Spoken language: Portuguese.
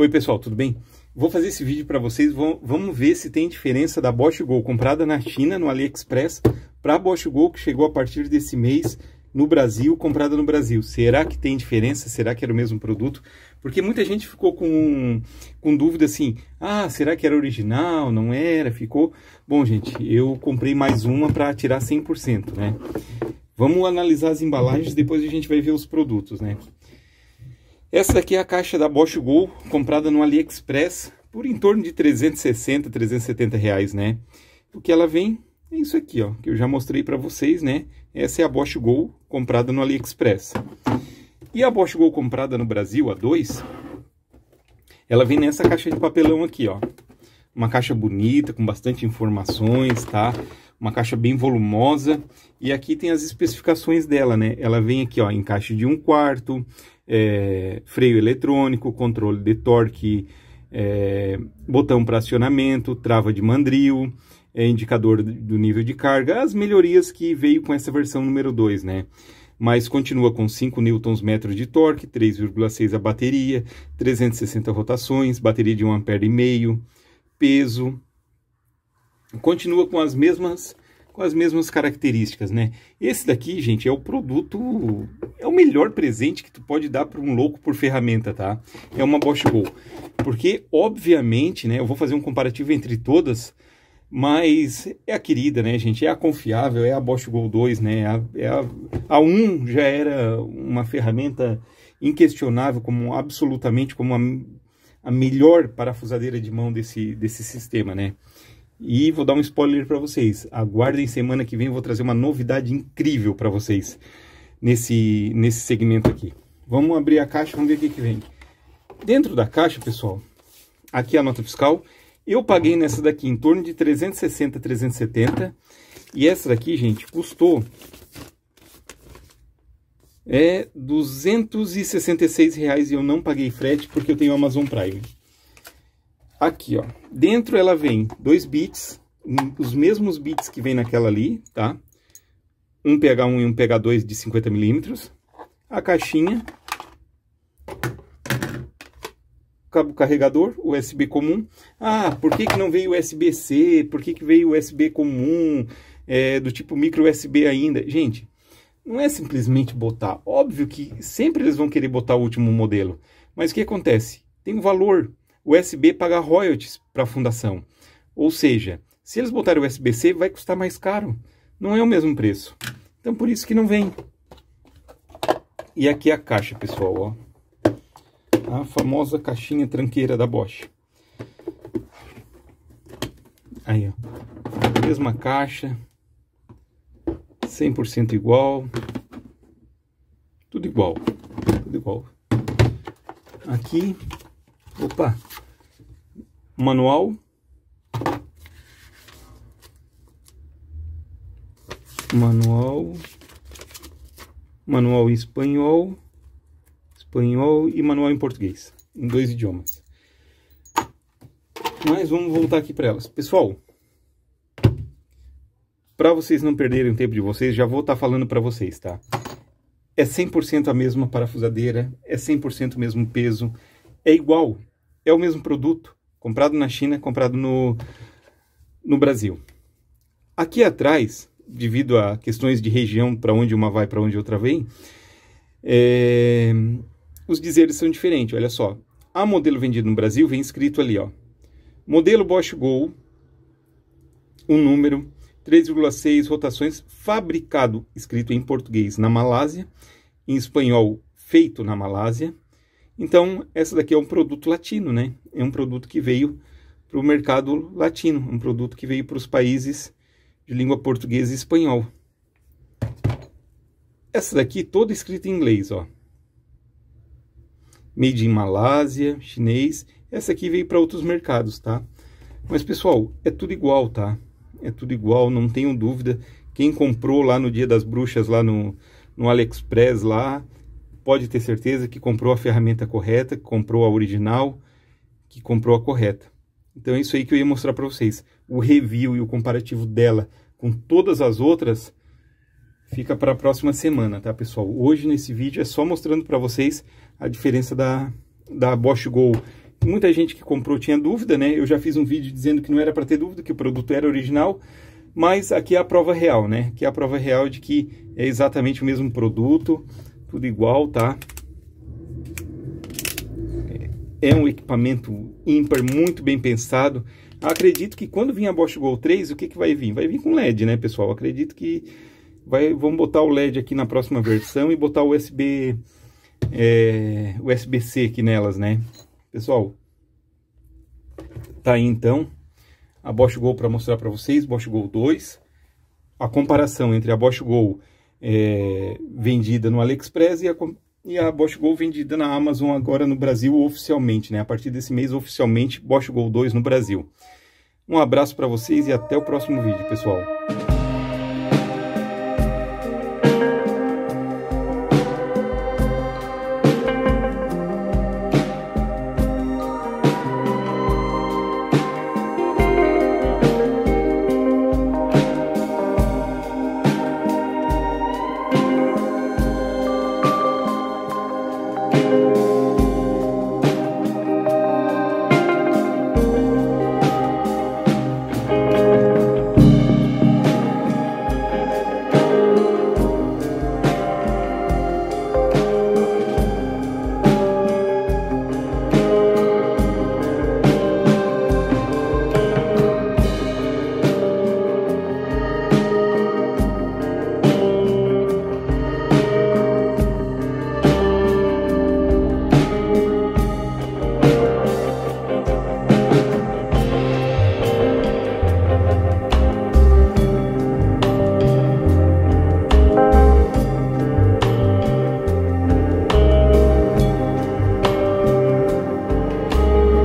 Oi pessoal, tudo bem? Vou fazer esse vídeo para vocês, vamos ver se tem diferença da Bosch Go comprada na China, no AliExpress, para a Bosch Go que chegou a partir desse mês no Brasil, comprada no Brasil. Será que tem diferença? Será que era o mesmo produto? Porque muita gente ficou com, com dúvida assim, ah, será que era original? Não era? Ficou? Bom, gente, eu comprei mais uma para tirar 100%, né? Vamos analisar as embalagens, depois a gente vai ver os produtos, né? Essa daqui é a caixa da Bosch Gol, comprada no AliExpress por em torno de 360, 370 reais, né? O que ela vem é isso aqui, ó, que eu já mostrei para vocês, né? Essa é a Bosch Gol comprada no AliExpress. E a Bosch Gol comprada no Brasil, a 2, ela vem nessa caixa de papelão aqui, ó. Uma caixa bonita, com bastante informações, tá? Uma caixa bem volumosa. E aqui tem as especificações dela, né? Ela vem aqui, ó, em caixa de um quarto, é, freio eletrônico, controle de torque, é, botão para acionamento, trava de mandril, é, indicador do nível de carga, as melhorias que veio com essa versão número 2, né? Mas continua com 5 Nm de torque, 3,6 a bateria, 360 rotações, bateria de 1,5 meio, peso. Continua com as mesmas com as mesmas características, né? Esse daqui, gente, é o produto, é o melhor presente que tu pode dar para um louco por ferramenta, tá? É uma Bosch Go. Porque, obviamente, né, eu vou fazer um comparativo entre todas, mas é a querida, né, gente? É a confiável, é a Bosch Go 2, né? A, é a, a 1 já era uma ferramenta inquestionável, como absolutamente como a, a melhor parafusadeira de mão desse, desse sistema, né? E vou dar um spoiler para vocês. Aguardem semana que vem, vou trazer uma novidade incrível para vocês nesse, nesse segmento aqui. Vamos abrir a caixa, vamos ver o que, que vem. Dentro da caixa, pessoal, aqui é a nota fiscal. Eu paguei nessa daqui em torno de 360, 370. E essa daqui, gente, custou é R$ 266 reais e eu não paguei frete porque eu tenho Amazon Prime. Aqui, ó. Dentro ela vem dois bits, um, os mesmos bits que vem naquela ali, tá? Um PH1 e um PH2 de 50 milímetros. A caixinha. Cabo carregador, USB comum. Ah, por que, que não veio USB-C? Por que, que veio USB comum? É, do tipo micro USB ainda? Gente, não é simplesmente botar. Óbvio que sempre eles vão querer botar o último modelo. Mas o que acontece? Tem um valor o USB paga royalties para a fundação. Ou seja, se eles botarem o USB-C, vai custar mais caro. Não é o mesmo preço. Então, por isso que não vem. E aqui é a caixa, pessoal, ó. A famosa caixinha tranqueira da Bosch. Aí, ó. Mesma caixa. 100% igual. Tudo igual. Tudo igual. Aqui, Opa! Manual. Manual. Manual em espanhol. Espanhol e manual em português. Em dois idiomas. Mas vamos voltar aqui para elas. Pessoal, para vocês não perderem o tempo de vocês, já vou estar tá falando para vocês, tá? É 100% a mesma parafusadeira, é 100% o mesmo peso, é igual é o mesmo produto, comprado na China, comprado no, no Brasil. Aqui atrás, devido a questões de região, para onde uma vai, para onde outra vem, é, os dizeres são diferentes. Olha só, a modelo vendido no Brasil vem escrito ali, ó, modelo Bosch Gol, um número 3,6 rotações, fabricado, escrito em português na Malásia, em espanhol feito na Malásia, então, essa daqui é um produto latino, né? É um produto que veio para o mercado latino, um produto que veio para os países de língua portuguesa e espanhol. Essa daqui toda escrita em inglês, ó. Made in Malásia, chinês. Essa aqui veio para outros mercados, tá? Mas pessoal, é tudo igual, tá? É tudo igual, não tenho dúvida. Quem comprou lá no Dia das Bruxas, lá no, no AliExpress, lá, pode ter certeza que comprou a ferramenta correta, que comprou a original, que comprou a correta. Então é isso aí que eu ia mostrar para vocês. O review e o comparativo dela com todas as outras fica para a próxima semana, tá pessoal? Hoje nesse vídeo é só mostrando para vocês a diferença da, da Bosch Go. Muita gente que comprou tinha dúvida, né? Eu já fiz um vídeo dizendo que não era para ter dúvida, que o produto era original, mas aqui é a prova real, né? Que é a prova real de que é exatamente o mesmo produto, tudo igual, tá? É um equipamento ímpar, muito bem pensado. Acredito que quando vir a Bosch Gol 3, o que, que vai vir? Vai vir com LED, né, pessoal? Acredito que vai, vamos botar o LED aqui na próxima versão e botar o USB, é, USB-C aqui nelas, né? Pessoal, tá aí então a Bosch Gol para mostrar para vocês, Bosch Gol 2. A comparação entre a Bosch Gol é, vendida no AliExpress e a, e a Bosch Go vendida na Amazon agora no Brasil oficialmente, né? A partir desse mês, oficialmente, Bosch Go 2 no Brasil. Um abraço para vocês e até o próximo vídeo, pessoal.